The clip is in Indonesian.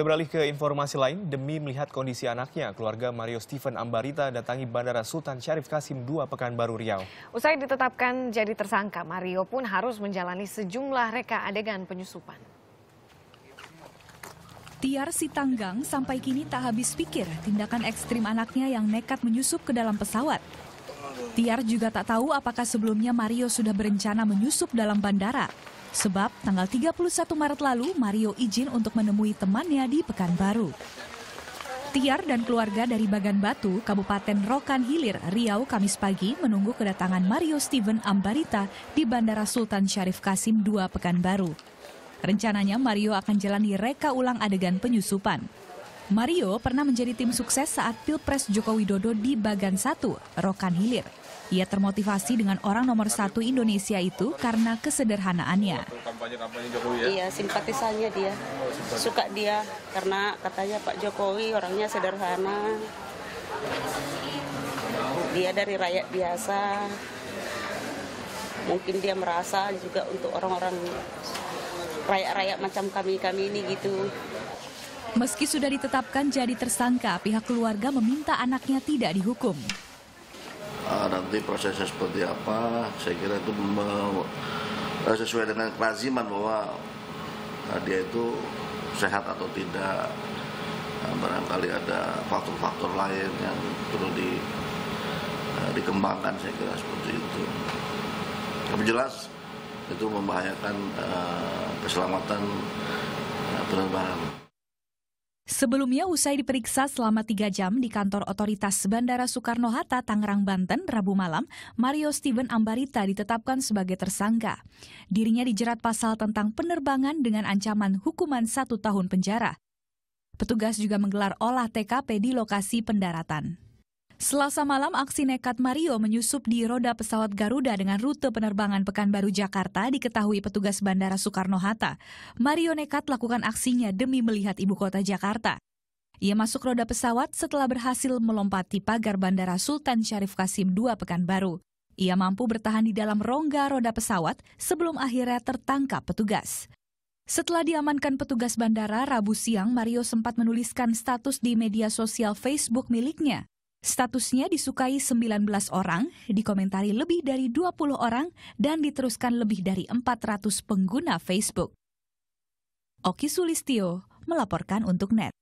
Kita beralih ke informasi lain, demi melihat kondisi anaknya, keluarga Mario Steven Ambarita datangi Bandara Sultan Syarif Kasim pekan Pekanbaru Riau. Usai ditetapkan jadi tersangka, Mario pun harus menjalani sejumlah reka adegan penyusupan. Tiar Sitanggang sampai kini tak habis pikir tindakan ekstrim anaknya yang nekat menyusup ke dalam pesawat. Tiar juga tak tahu apakah sebelumnya Mario sudah berencana menyusup dalam bandara. Sebab tanggal 31 Maret lalu Mario izin untuk menemui temannya di Pekanbaru. Tiar dan keluarga dari Bagan Batu, Kabupaten Rokan Hilir, Riau, Kamis pagi menunggu kedatangan Mario Steven Ambarita di Bandara Sultan Syarif Kasim II Pekanbaru. Rencananya Mario akan jalani reka ulang adegan penyusupan. Mario pernah menjadi tim sukses saat Pilpres Joko Widodo di Bagan 1, Rokan Hilir. Ia termotivasi dengan orang nomor satu Indonesia itu karena kesederhanaannya. Ya? Iya, simpatisannya dia. Suka dia karena katanya Pak Jokowi orangnya sederhana. Dia dari rakyat biasa. Mungkin dia merasa juga untuk orang-orang rakyat-rakyat macam kami-kami ini gitu. Meski sudah ditetapkan jadi tersangka, pihak keluarga meminta anaknya tidak dihukum uh, nanti prosesnya seperti apa saya kira itu eh, sesuai dengan kelaziman bahwa uh, dia itu sehat atau tidak uh, barangkali ada faktor-faktor lain yang perlu di dikembangkan saya kira seperti itu tapi jelas itu membahayakan uh, keselamatan uh, penerbangan Sebelumnya usai diperiksa selama tiga jam di kantor otoritas Bandara Soekarno-Hatta, Tangerang, Banten, Rabu malam, Mario Steven Ambarita ditetapkan sebagai tersangka. Dirinya dijerat pasal tentang penerbangan dengan ancaman hukuman satu tahun penjara. Petugas juga menggelar olah TKP di lokasi pendaratan. Selasa malam, aksi nekat Mario menyusup di roda pesawat Garuda dengan rute penerbangan Pekanbaru Jakarta diketahui petugas Bandara Soekarno-Hatta. Mario nekat lakukan aksinya demi melihat ibu kota Jakarta. Ia masuk roda pesawat setelah berhasil melompati pagar Bandara Sultan Syarif Kasim II Pekanbaru. Ia mampu bertahan di dalam rongga roda pesawat sebelum akhirnya tertangkap petugas. Setelah diamankan petugas bandara Rabu siang, Mario sempat menuliskan status di media sosial Facebook miliknya. Statusnya disukai 19 orang, dikomentari lebih dari 20 orang, dan diteruskan lebih dari 400 pengguna Facebook. Oki Sulistio melaporkan untuk NET.